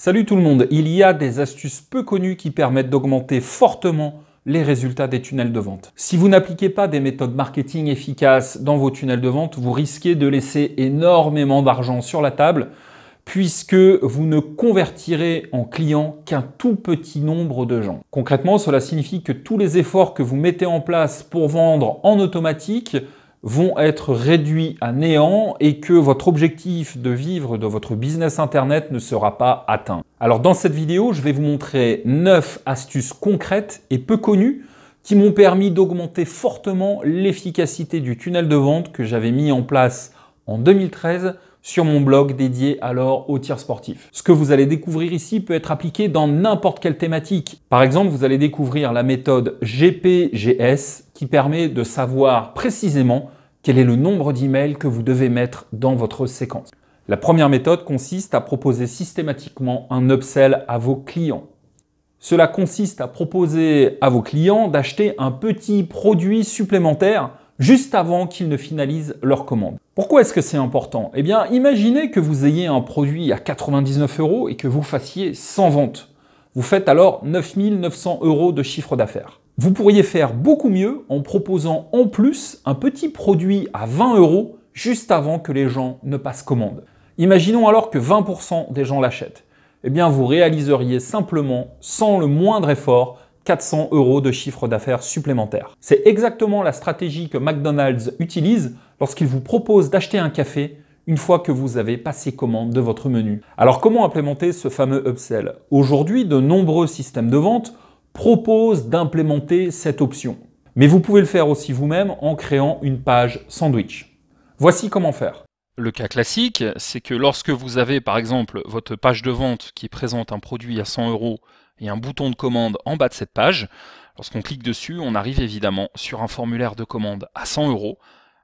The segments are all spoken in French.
Salut tout le monde, il y a des astuces peu connues qui permettent d'augmenter fortement les résultats des tunnels de vente. Si vous n'appliquez pas des méthodes marketing efficaces dans vos tunnels de vente, vous risquez de laisser énormément d'argent sur la table puisque vous ne convertirez en clients qu'un tout petit nombre de gens. Concrètement, cela signifie que tous les efforts que vous mettez en place pour vendre en automatique vont être réduits à néant et que votre objectif de vivre de votre business Internet ne sera pas atteint. Alors dans cette vidéo, je vais vous montrer 9 astuces concrètes et peu connues qui m'ont permis d'augmenter fortement l'efficacité du tunnel de vente que j'avais mis en place en 2013 sur mon blog dédié alors au tir sportif. Ce que vous allez découvrir ici peut être appliqué dans n'importe quelle thématique. Par exemple, vous allez découvrir la méthode GPGS qui permet de savoir précisément quel est le nombre d'emails que vous devez mettre dans votre séquence. La première méthode consiste à proposer systématiquement un upsell à vos clients. Cela consiste à proposer à vos clients d'acheter un petit produit supplémentaire juste avant qu'ils ne finalisent leur commande. Pourquoi est-ce que c'est important Eh bien, imaginez que vous ayez un produit à 99 euros et que vous fassiez 100 ventes. Vous faites alors 9900 euros de chiffre d'affaires. Vous pourriez faire beaucoup mieux en proposant en plus un petit produit à 20 euros juste avant que les gens ne passent commande. Imaginons alors que 20% des gens l'achètent. Eh bien, vous réaliseriez simplement, sans le moindre effort, 400 euros de chiffre d'affaires supplémentaire. C'est exactement la stratégie que McDonald's utilise lorsqu'il vous propose d'acheter un café une fois que vous avez passé commande de votre menu. Alors comment implémenter ce fameux upsell Aujourd'hui, de nombreux systèmes de vente propose d'implémenter cette option. Mais vous pouvez le faire aussi vous-même en créant une page sandwich. Voici comment faire. Le cas classique, c'est que lorsque vous avez par exemple votre page de vente qui présente un produit à 100 euros et un bouton de commande en bas de cette page, lorsqu'on clique dessus, on arrive évidemment sur un formulaire de commande à 100 euros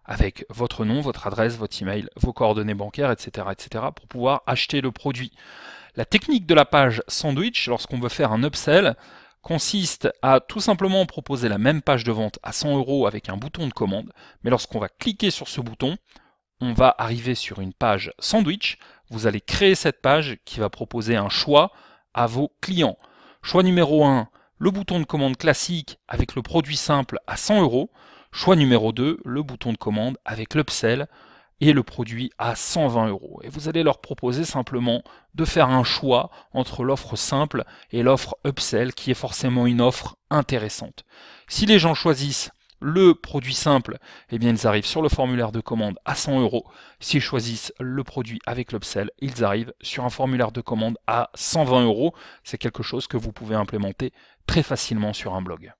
avec votre nom, votre adresse, votre email, vos coordonnées bancaires, etc., etc., pour pouvoir acheter le produit. La technique de la page sandwich, lorsqu'on veut faire un upsell, consiste à tout simplement proposer la même page de vente à 100 euros avec un bouton de commande, mais lorsqu'on va cliquer sur ce bouton, on va arriver sur une page sandwich, vous allez créer cette page qui va proposer un choix à vos clients. Choix numéro 1, le bouton de commande classique avec le produit simple à 100 euros. Choix numéro 2, le bouton de commande avec l'upsell et le produit à 120 euros. Et vous allez leur proposer simplement de faire un choix entre l'offre simple et l'offre upsell qui est forcément une offre intéressante. Si les gens choisissent le produit simple, eh bien ils arrivent sur le formulaire de commande à 100 euros. S'ils choisissent le produit avec l'upsell, ils arrivent sur un formulaire de commande à 120 euros. C'est quelque chose que vous pouvez implémenter très facilement sur un blog.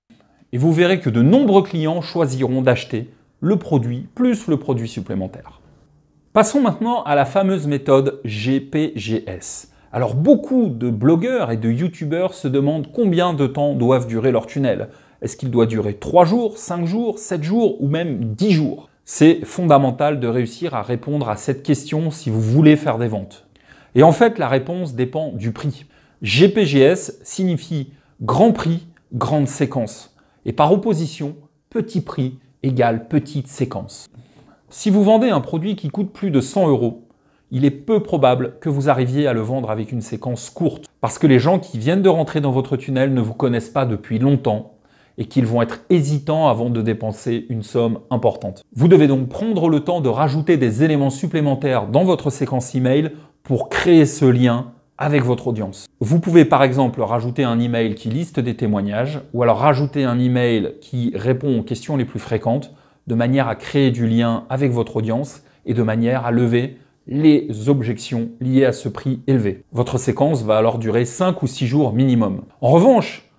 Et vous verrez que de nombreux clients choisiront d'acheter le produit plus le produit supplémentaire. Passons maintenant à la fameuse méthode GPGS. Alors beaucoup de blogueurs et de youtubeurs se demandent combien de temps doivent durer leur tunnel. Est-ce qu'il doit durer 3 jours, 5 jours, 7 jours ou même 10 jours C'est fondamental de réussir à répondre à cette question si vous voulez faire des ventes. Et en fait, la réponse dépend du prix. GPGS signifie grand prix, grande séquence. Et par opposition, petit prix égale petite séquence. Si vous vendez un produit qui coûte plus de 100 euros, il est peu probable que vous arriviez à le vendre avec une séquence courte, parce que les gens qui viennent de rentrer dans votre tunnel ne vous connaissent pas depuis longtemps et qu'ils vont être hésitants avant de dépenser une somme importante. Vous devez donc prendre le temps de rajouter des éléments supplémentaires dans votre séquence email pour créer ce lien avec votre audience. Vous pouvez par exemple rajouter un email qui liste des témoignages ou alors rajouter un email qui répond aux questions les plus fréquentes de manière à créer du lien avec votre audience et de manière à lever les objections liées à ce prix élevé. Votre séquence va alors durer 5 ou 6 jours minimum. En revanche,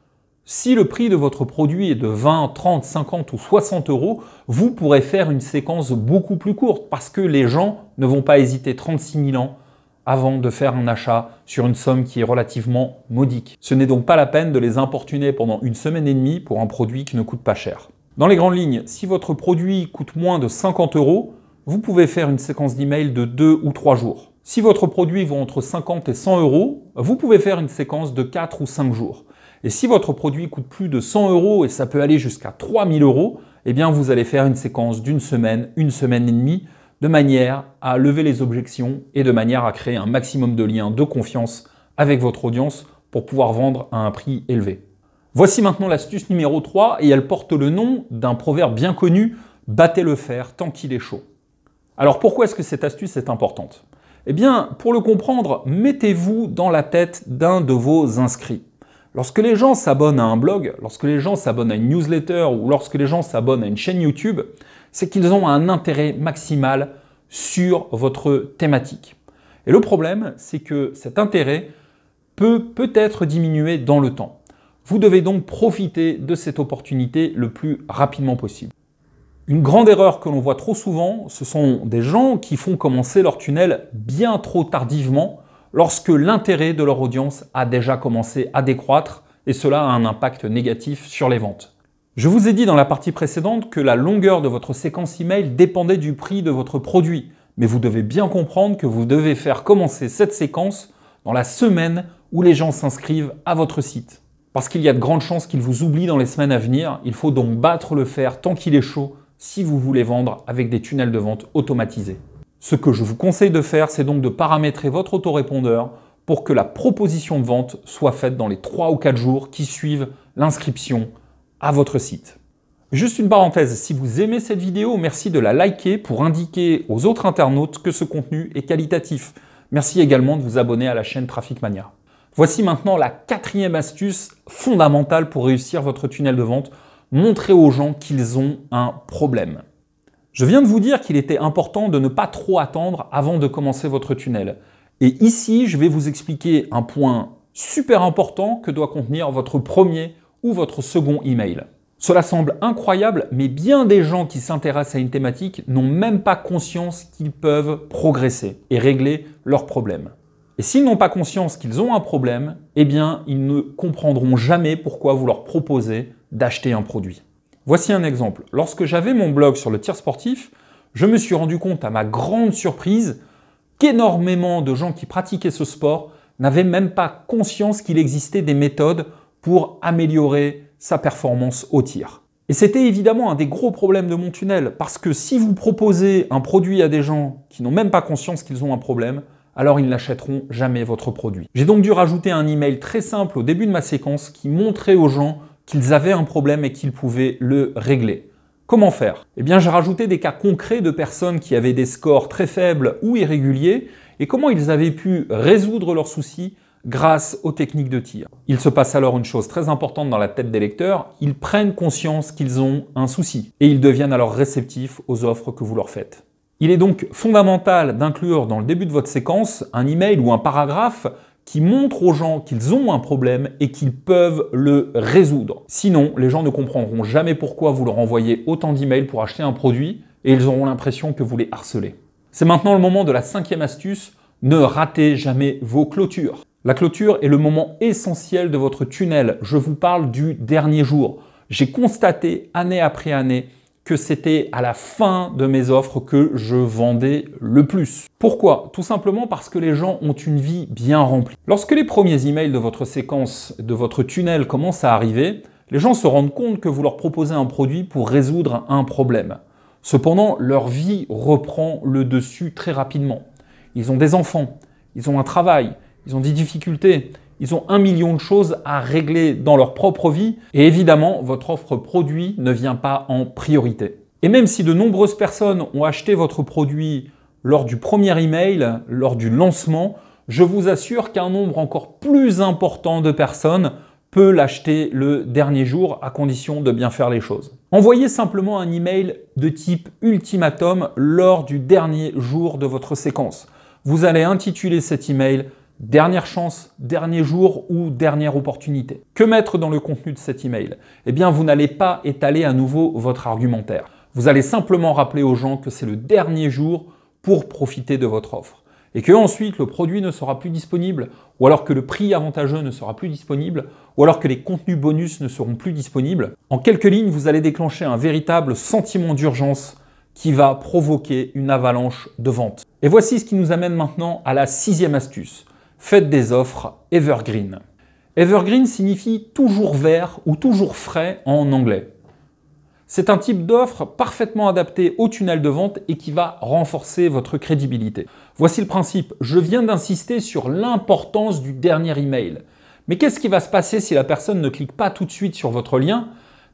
si le prix de votre produit est de 20, 30, 50 ou 60 euros, vous pourrez faire une séquence beaucoup plus courte parce que les gens ne vont pas hésiter 36 000 ans avant de faire un achat sur une somme qui est relativement modique. Ce n'est donc pas la peine de les importuner pendant une semaine et demie pour un produit qui ne coûte pas cher. Dans les grandes lignes, si votre produit coûte moins de 50 euros, vous pouvez faire une séquence d'email de 2 ou 3 jours. Si votre produit vaut entre 50 et 100 euros, vous pouvez faire une séquence de 4 ou 5 jours. Et si votre produit coûte plus de 100 euros et ça peut aller jusqu'à 3000 euros, eh bien vous allez faire une séquence d'une semaine, une semaine et demie, de manière à lever les objections et de manière à créer un maximum de liens de confiance avec votre audience pour pouvoir vendre à un prix élevé. Voici maintenant l'astuce numéro 3 et elle porte le nom d'un proverbe bien connu, battez le fer tant qu'il est chaud. Alors pourquoi est-ce que cette astuce est importante Eh bien, pour le comprendre, mettez-vous dans la tête d'un de vos inscrits. Lorsque les gens s'abonnent à un blog, lorsque les gens s'abonnent à une newsletter ou lorsque les gens s'abonnent à une chaîne YouTube, c'est qu'ils ont un intérêt maximal sur votre thématique. Et le problème, c'est que cet intérêt peut peut-être diminuer dans le temps. Vous devez donc profiter de cette opportunité le plus rapidement possible. Une grande erreur que l'on voit trop souvent, ce sont des gens qui font commencer leur tunnel bien trop tardivement lorsque l'intérêt de leur audience a déjà commencé à décroître et cela a un impact négatif sur les ventes. Je vous ai dit dans la partie précédente que la longueur de votre séquence email dépendait du prix de votre produit, mais vous devez bien comprendre que vous devez faire commencer cette séquence dans la semaine où les gens s'inscrivent à votre site parce qu'il y a de grandes chances qu'il vous oublie dans les semaines à venir. Il faut donc battre le fer tant qu'il est chaud si vous voulez vendre avec des tunnels de vente automatisés. Ce que je vous conseille de faire, c'est donc de paramétrer votre autorépondeur pour que la proposition de vente soit faite dans les 3 ou 4 jours qui suivent l'inscription à votre site. Juste une parenthèse, si vous aimez cette vidéo, merci de la liker pour indiquer aux autres internautes que ce contenu est qualitatif. Merci également de vous abonner à la chaîne Traffic Mania. Voici maintenant la quatrième astuce fondamentale pour réussir votre tunnel de vente, Montrez aux gens qu'ils ont un problème. Je viens de vous dire qu'il était important de ne pas trop attendre avant de commencer votre tunnel. Et ici, je vais vous expliquer un point super important que doit contenir votre premier ou votre second email. Cela semble incroyable, mais bien des gens qui s'intéressent à une thématique n'ont même pas conscience qu'ils peuvent progresser et régler leurs problèmes. Et s'ils n'ont pas conscience qu'ils ont un problème, eh bien, ils ne comprendront jamais pourquoi vous leur proposez d'acheter un produit. Voici un exemple. Lorsque j'avais mon blog sur le tir sportif, je me suis rendu compte à ma grande surprise qu'énormément de gens qui pratiquaient ce sport n'avaient même pas conscience qu'il existait des méthodes pour améliorer sa performance au tir. Et c'était évidemment un des gros problèmes de mon tunnel, parce que si vous proposez un produit à des gens qui n'ont même pas conscience qu'ils ont un problème, alors ils n'achèteront jamais votre produit. J'ai donc dû rajouter un email très simple au début de ma séquence qui montrait aux gens qu'ils avaient un problème et qu'ils pouvaient le régler. Comment faire Eh bien, j'ai rajouté des cas concrets de personnes qui avaient des scores très faibles ou irréguliers et comment ils avaient pu résoudre leurs soucis grâce aux techniques de tir. Il se passe alors une chose très importante dans la tête des lecteurs, ils prennent conscience qu'ils ont un souci et ils deviennent alors réceptifs aux offres que vous leur faites. Il est donc fondamental d'inclure dans le début de votre séquence un email ou un paragraphe qui montre aux gens qu'ils ont un problème et qu'ils peuvent le résoudre. Sinon, les gens ne comprendront jamais pourquoi vous leur envoyez autant d'emails pour acheter un produit et ils auront l'impression que vous les harcelez. C'est maintenant le moment de la cinquième astuce, ne ratez jamais vos clôtures. La clôture est le moment essentiel de votre tunnel. Je vous parle du dernier jour. J'ai constaté année après année que c'était à la fin de mes offres que je vendais le plus. Pourquoi Tout simplement parce que les gens ont une vie bien remplie. Lorsque les premiers emails de votre séquence, de votre tunnel commencent à arriver, les gens se rendent compte que vous leur proposez un produit pour résoudre un problème. Cependant, leur vie reprend le dessus très rapidement. Ils ont des enfants, ils ont un travail, ils ont des difficultés, ils ont un million de choses à régler dans leur propre vie et évidemment, votre offre produit ne vient pas en priorité. Et même si de nombreuses personnes ont acheté votre produit lors du premier email, lors du lancement, je vous assure qu'un nombre encore plus important de personnes peut l'acheter le dernier jour à condition de bien faire les choses. Envoyez simplement un email de type ultimatum lors du dernier jour de votre séquence. Vous allez intituler cet email dernière chance, dernier jour ou dernière opportunité. Que mettre dans le contenu de cet email Eh bien, vous n'allez pas étaler à nouveau votre argumentaire. Vous allez simplement rappeler aux gens que c'est le dernier jour pour profiter de votre offre. Et que ensuite le produit ne sera plus disponible, ou alors que le prix avantageux ne sera plus disponible, ou alors que les contenus bonus ne seront plus disponibles. En quelques lignes, vous allez déclencher un véritable sentiment d'urgence qui va provoquer une avalanche de ventes. Et voici ce qui nous amène maintenant à la sixième astuce faites des offres evergreen. Evergreen signifie toujours vert ou toujours frais en anglais. C'est un type d'offre parfaitement adapté au tunnel de vente et qui va renforcer votre crédibilité. Voici le principe. Je viens d'insister sur l'importance du dernier email. Mais qu'est-ce qui va se passer si la personne ne clique pas tout de suite sur votre lien,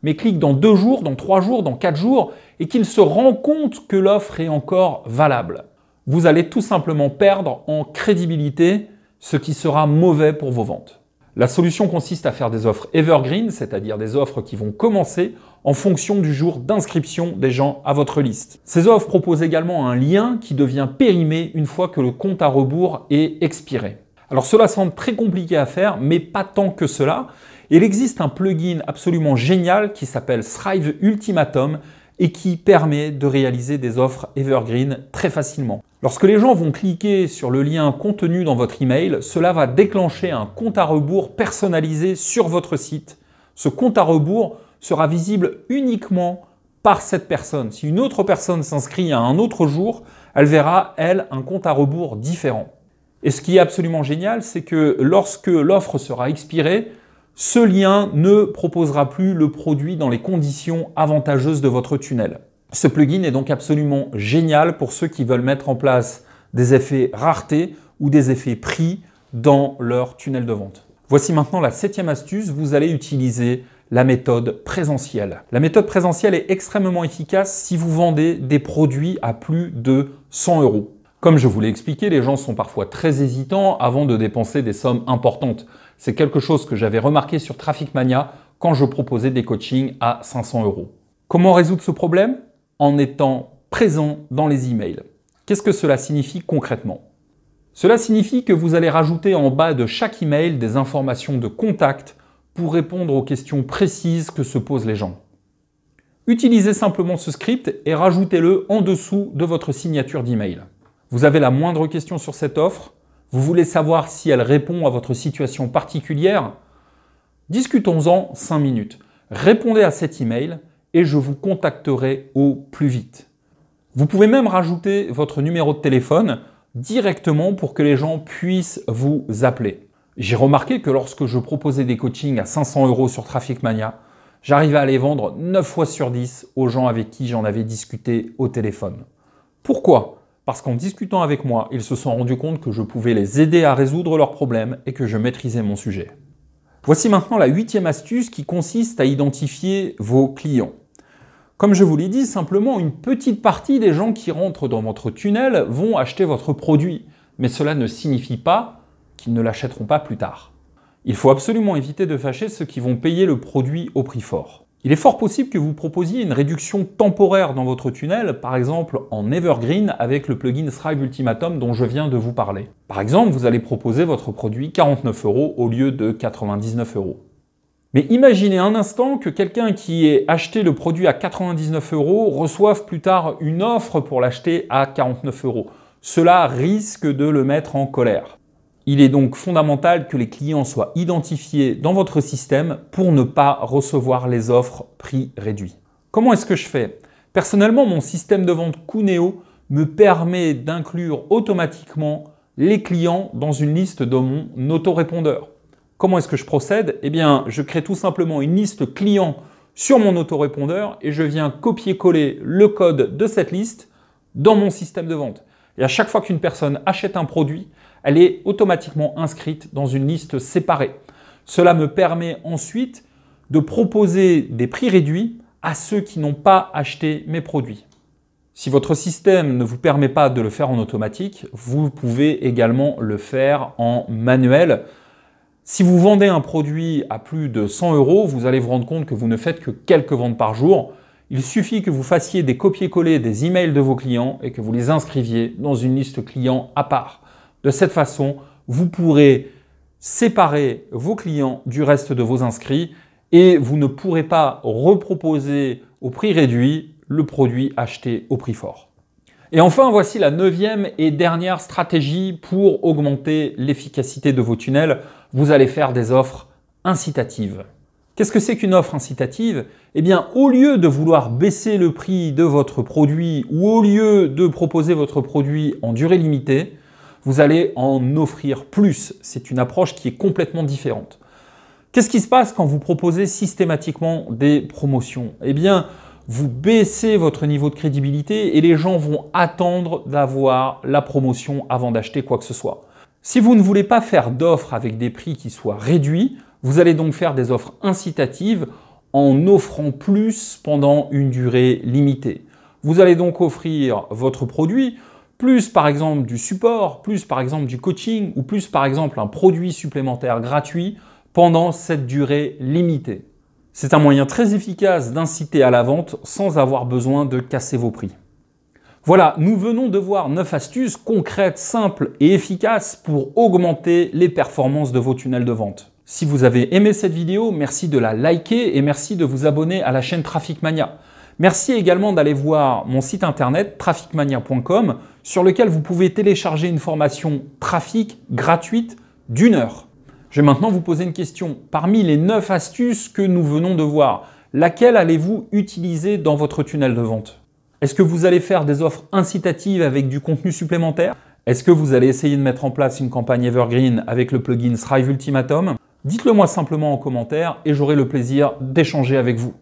mais clique dans deux jours, dans trois jours, dans quatre jours, et qu'il se rend compte que l'offre est encore valable Vous allez tout simplement perdre en crédibilité ce qui sera mauvais pour vos ventes. La solution consiste à faire des offres evergreen, c'est-à-dire des offres qui vont commencer en fonction du jour d'inscription des gens à votre liste. Ces offres proposent également un lien qui devient périmé une fois que le compte à rebours est expiré. Alors cela semble très compliqué à faire, mais pas tant que cela. Il existe un plugin absolument génial qui s'appelle Thrive Ultimatum et qui permet de réaliser des offres evergreen très facilement. Lorsque les gens vont cliquer sur le lien contenu dans votre email, cela va déclencher un compte à rebours personnalisé sur votre site. Ce compte à rebours sera visible uniquement par cette personne. Si une autre personne s'inscrit à un autre jour, elle verra, elle, un compte à rebours différent. Et ce qui est absolument génial, c'est que lorsque l'offre sera expirée, ce lien ne proposera plus le produit dans les conditions avantageuses de votre tunnel. Ce plugin est donc absolument génial pour ceux qui veulent mettre en place des effets rareté ou des effets prix dans leur tunnel de vente. Voici maintenant la septième astuce, vous allez utiliser la méthode présentielle. La méthode présentielle est extrêmement efficace si vous vendez des produits à plus de 100 euros. Comme je vous l'ai expliqué, les gens sont parfois très hésitants avant de dépenser des sommes importantes. C'est quelque chose que j'avais remarqué sur Traffic Mania quand je proposais des coachings à 500 euros. Comment résoudre ce problème En étant présent dans les emails. Qu'est-ce que cela signifie concrètement Cela signifie que vous allez rajouter en bas de chaque email des informations de contact pour répondre aux questions précises que se posent les gens. Utilisez simplement ce script et rajoutez-le en dessous de votre signature d'email. Vous avez la moindre question sur cette offre vous voulez savoir si elle répond à votre situation particulière Discutons-en 5 minutes. Répondez à cet email et je vous contacterai au plus vite. Vous pouvez même rajouter votre numéro de téléphone directement pour que les gens puissent vous appeler. J'ai remarqué que lorsque je proposais des coachings à 500 euros sur Traffic Mania, j'arrivais à les vendre 9 fois sur 10 aux gens avec qui j'en avais discuté au téléphone. Pourquoi parce qu'en discutant avec moi, ils se sont rendus compte que je pouvais les aider à résoudre leurs problèmes et que je maîtrisais mon sujet. Voici maintenant la huitième astuce qui consiste à identifier vos clients. Comme je vous l'ai dit, simplement une petite partie des gens qui rentrent dans votre tunnel vont acheter votre produit, mais cela ne signifie pas qu'ils ne l'achèteront pas plus tard. Il faut absolument éviter de fâcher ceux qui vont payer le produit au prix fort. Il est fort possible que vous proposiez une réduction temporaire dans votre tunnel, par exemple en Evergreen avec le plugin Strive Ultimatum dont je viens de vous parler. Par exemple, vous allez proposer votre produit 49 euros au lieu de 99 euros. Mais imaginez un instant que quelqu'un qui ait acheté le produit à 99 euros reçoive plus tard une offre pour l'acheter à 49 euros. Cela risque de le mettre en colère. Il est donc fondamental que les clients soient identifiés dans votre système pour ne pas recevoir les offres prix réduits. Comment est-ce que je fais Personnellement, mon système de vente Cuneo me permet d'inclure automatiquement les clients dans une liste de mon autorépondeur. Comment est-ce que je procède Eh bien, je crée tout simplement une liste client sur mon autorépondeur et je viens copier-coller le code de cette liste dans mon système de vente. Et à chaque fois qu'une personne achète un produit, elle est automatiquement inscrite dans une liste séparée. Cela me permet ensuite de proposer des prix réduits à ceux qui n'ont pas acheté mes produits. Si votre système ne vous permet pas de le faire en automatique, vous pouvez également le faire en manuel. Si vous vendez un produit à plus de 100 euros, vous allez vous rendre compte que vous ne faites que quelques ventes par jour. Il suffit que vous fassiez des copier-coller des emails de vos clients et que vous les inscriviez dans une liste client à part. De cette façon, vous pourrez séparer vos clients du reste de vos inscrits et vous ne pourrez pas reproposer au prix réduit le produit acheté au prix fort. Et enfin, voici la neuvième et dernière stratégie pour augmenter l'efficacité de vos tunnels. Vous allez faire des offres incitatives. Qu'est-ce que c'est qu'une offre incitative Eh bien, au lieu de vouloir baisser le prix de votre produit ou au lieu de proposer votre produit en durée limitée, vous allez en offrir plus. C'est une approche qui est complètement différente. Qu'est-ce qui se passe quand vous proposez systématiquement des promotions Eh bien, vous baissez votre niveau de crédibilité et les gens vont attendre d'avoir la promotion avant d'acheter quoi que ce soit. Si vous ne voulez pas faire d'offres avec des prix qui soient réduits, vous allez donc faire des offres incitatives en offrant plus pendant une durée limitée. Vous allez donc offrir votre produit, plus par exemple du support, plus par exemple du coaching ou plus par exemple un produit supplémentaire gratuit pendant cette durée limitée. C'est un moyen très efficace d'inciter à la vente sans avoir besoin de casser vos prix. Voilà, nous venons de voir 9 astuces concrètes, simples et efficaces pour augmenter les performances de vos tunnels de vente. Si vous avez aimé cette vidéo, merci de la liker et merci de vous abonner à la chaîne Traffic Mania. Merci également d'aller voir mon site internet trafficmania.com sur lequel vous pouvez télécharger une formation trafic gratuite d'une heure. Je vais maintenant vous poser une question. Parmi les 9 astuces que nous venons de voir, laquelle allez-vous utiliser dans votre tunnel de vente Est-ce que vous allez faire des offres incitatives avec du contenu supplémentaire Est-ce que vous allez essayer de mettre en place une campagne Evergreen avec le plugin Thrive Ultimatum Dites-le moi simplement en commentaire et j'aurai le plaisir d'échanger avec vous.